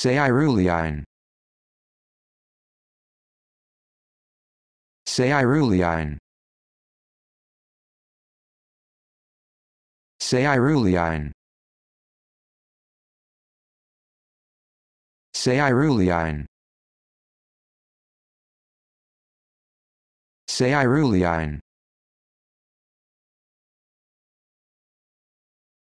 Seirulein. Seirulein. Seirulein. Seirulein. Seirulein.